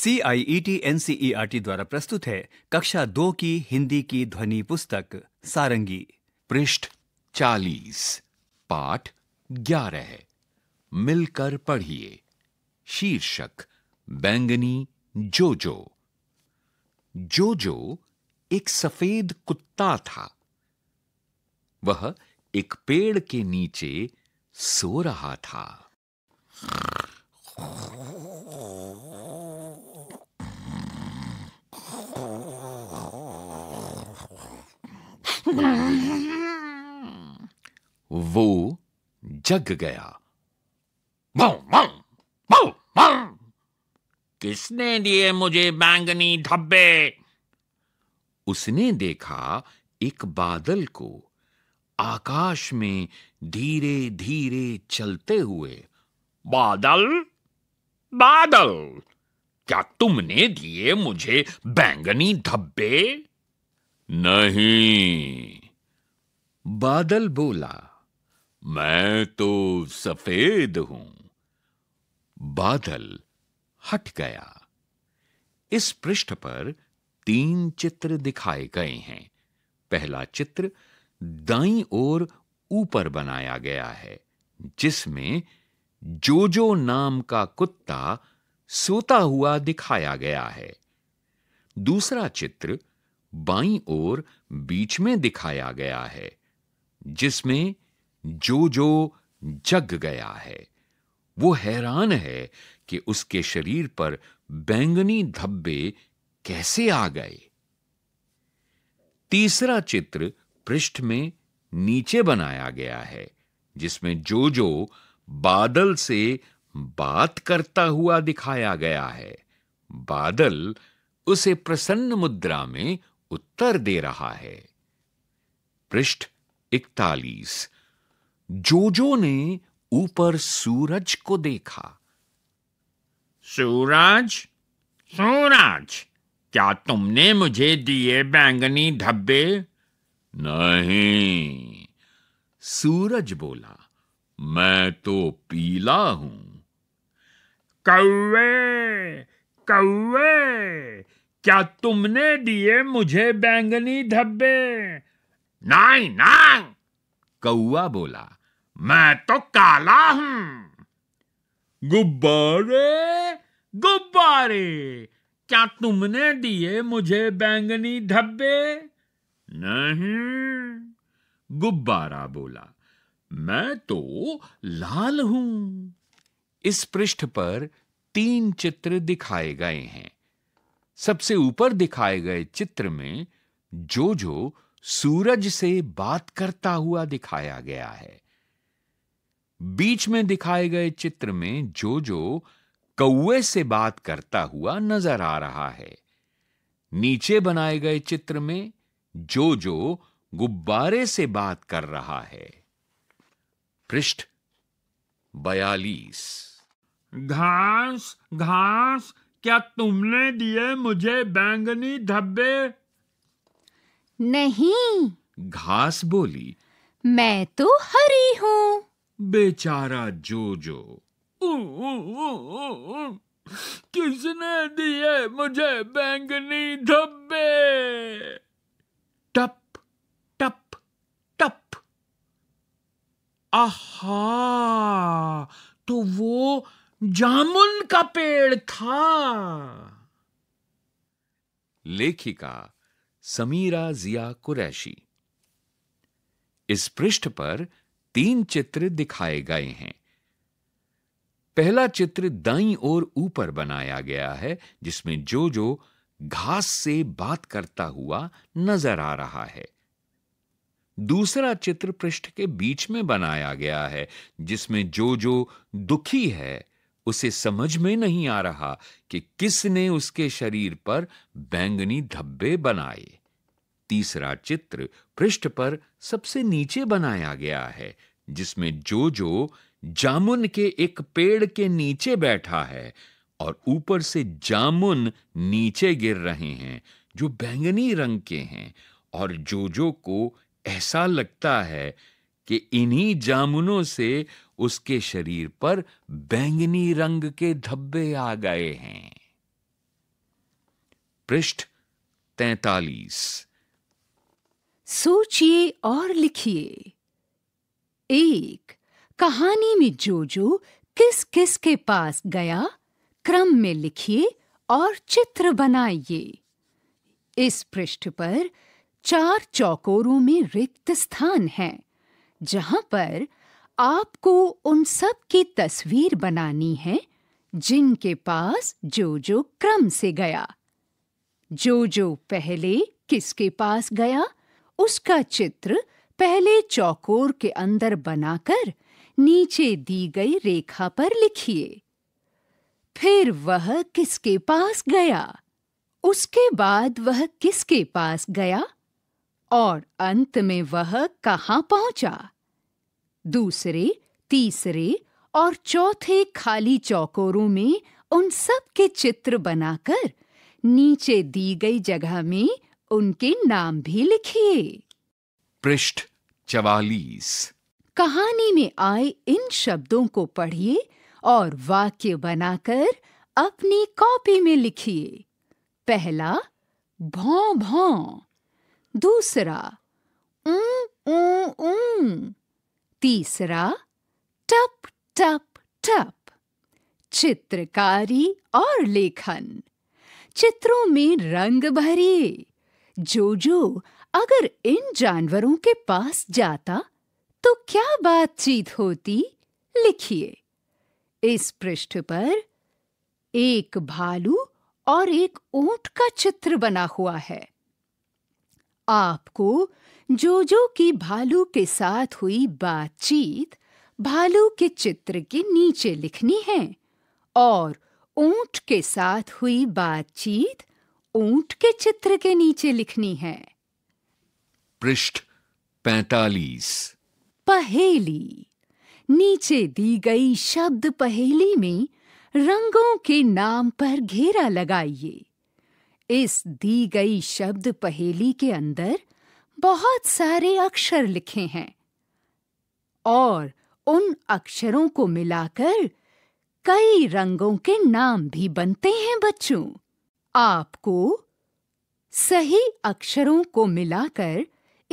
C I R T द्वारा प्रस्तुत है कक्षा दो की हिंदी की ध्वनि पुस्तक सारंगी पृष्ठ चालीस पाठ ग्यारह मिलकर पढ़िए शीर्षक बैंगनी जोजो जोजो एक सफेद कुत्ता था वह एक पेड़ के नीचे सो रहा था वो जग गया भाँ, भाँ, भाँ, भाँ। किसने दिए मुझे बैंगनी धब्बे उसने देखा एक बादल को आकाश में धीरे धीरे चलते हुए बादल बादल क्या तुमने दिए मुझे बैंगनी धब्बे नहीं बादल बोला मैं तो सफेद हूं बादल हट गया इस पृष्ठ पर तीन चित्र दिखाए गए हैं पहला चित्र दाई ओर ऊपर बनाया गया है जिसमें जोजो नाम का कुत्ता सोता हुआ दिखाया गया है दूसरा चित्र बाई ओर बीच में दिखाया गया है जिसमें जो जो जग गया है वो हैरान है कि उसके शरीर पर बैंगनी धब्बे कैसे आ गए तीसरा चित्र पृष्ठ में नीचे बनाया गया है जिसमें जो जो बादल से बात करता हुआ दिखाया गया है बादल उसे प्रसन्न मुद्रा में उत्तर दे रहा है पृष्ठ इकतालीस जोजो ने ऊपर सूरज को देखा सूरज सूरज क्या तुमने मुझे दिए बैंगनी धब्बे नहीं सूरज बोला मैं तो पीला हूं कौवे कौवे क्या तुमने दिए मुझे बैंगनी धब्बे नहीं नहीं कौआ बोला मैं तो काला हूं गुब्बारे गुब्बारे क्या तुमने दिए मुझे बैंगनी धब्बे नहीं गुब्बारा बोला मैं तो लाल हूं इस पृष्ठ पर तीन चित्र दिखाए गए हैं सबसे ऊपर दिखाए गए चित्र में जो जो सूरज से बात करता हुआ दिखाया गया है बीच में दिखाए गए चित्र में जो जो कौए से बात करता हुआ नजर आ रहा है नीचे बनाए गए चित्र में जो जो गुब्बारे से बात कर रहा है पृष्ठ बयालीस घास घास क्या तुमने दिए मुझे बैंगनी धब्बे नहीं घास बोली मैं तो हरी हूँ बेचारा जोजो जो। किसने दिए मुझे बैंगनी धब्बे टप टप टप आहा तो वो जामुन का पेड़ था लेखिका समीरा जिया कुरैशी इस पृष्ठ पर तीन चित्र दिखाए गए हैं पहला चित्र दाईं ओर ऊपर बनाया गया है जिसमें जो जो घास से बात करता हुआ नजर आ रहा है दूसरा चित्र पृष्ठ के बीच में बनाया गया है जिसमें जो जो दुखी है उसे समझ में नहीं आ रहा कि किसने उसके शरीर पर बैंगनी धब्बे बनाए तीसरा चित्र पृष्ठ पर सबसे नीचे बनाया गया है जिसमें जो जो जामुन के एक पेड़ के नीचे बैठा है और ऊपर से जामुन नीचे गिर रहे हैं जो बैंगनी रंग के हैं और जोजो को ऐसा लगता है कि इन्हीं जामुनों से उसके शरीर पर बैंगनी रंग के धब्बे आ गए हैं पृष्ठ तैतालीस सोचिए और लिखिए एक कहानी में जो जो किस किस के पास गया क्रम में लिखिए और चित्र बनाइए इस पृष्ठ पर चार चौकोरों में रिक्त स्थान है जहां पर आपको उन सब की तस्वीर बनानी है जिनके पास जो जो क्रम से गया जो जो पहले किसके पास गया उसका चित्र पहले चौकोर के अंदर बनाकर नीचे दी गई रेखा पर लिखिए फिर वह किसके पास गया उसके बाद वह किसके पास गया और अंत में वह कहाँ पहुंचा दूसरे तीसरे और चौथे खाली चौकोरों में उन सब के चित्र बनाकर नीचे दी गई जगह में उनके नाम भी लिखिए पृष्ठ चवालीस कहानी में आए इन शब्दों को पढ़िए और वाक्य बनाकर अपनी कॉपी में लिखिए पहला भौ भौ दूसरा ऊ ऊ ऊ तीसरा टप टप टप चित्रकारी और लेखन चित्रों में रंग भरिए जोजो अगर इन जानवरों के पास जाता तो क्या बातचीत होती लिखिए इस पृष्ठ पर एक भालू और एक ऊंट का चित्र बना हुआ है आपको जोजो की भालू के साथ हुई बातचीत भालू के चित्र के नीचे लिखनी है और ऊंट के साथ हुई बातचीत ऊंट के चित्र के नीचे लिखनी है पृष्ठ पैतालीस पहेली नीचे दी गई शब्द पहेली में रंगों के नाम पर घेरा लगाइए इस दी गई शब्द पहेली के अंदर बहुत सारे अक्षर लिखे हैं और उन अक्षरों को मिलाकर कई रंगों के नाम भी बनते हैं बच्चों आपको सही अक्षरों को मिलाकर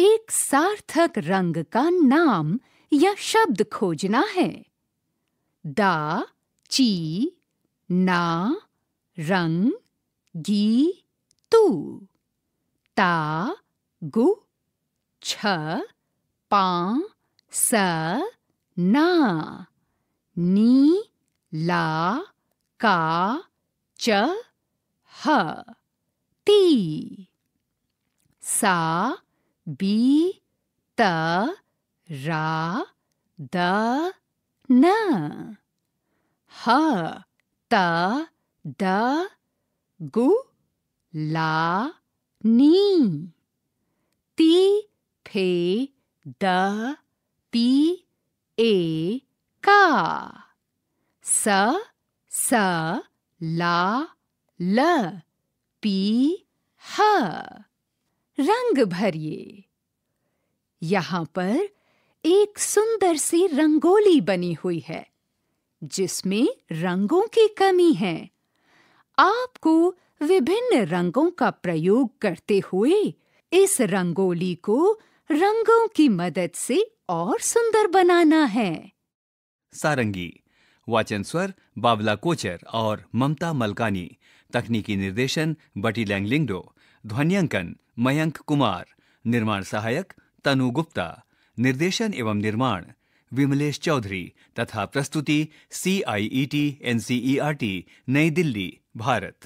एक सार्थक रंग का नाम या शब्द खोजना है दा ची ना रंग गी तू ता गु छ पा स ना नी ला का च ह ती सा बी त रा द न ह त द गु ला नी ती फे द ती ए का स स ला ल पी ह रंग भरिए यहां पर एक सुंदर सी रंगोली बनी हुई है जिसमें रंगों की कमी है आपको विभिन्न रंगों का प्रयोग करते हुए इस रंगोली को रंगों की मदद से और सुंदर बनाना है सारंगी वाचन स्वर बाबला कोचर और ममता मलकानी तकनीकी निर्देशन बटी लैंगलिंगडो ध्वनियांकन मयंक कुमार निर्माण सहायक तनु गुप्ता निर्देशन एवं निर्माण विमलेश चौधरी तथा प्रस्तुति C I E T N C E R T New Delhi Bharat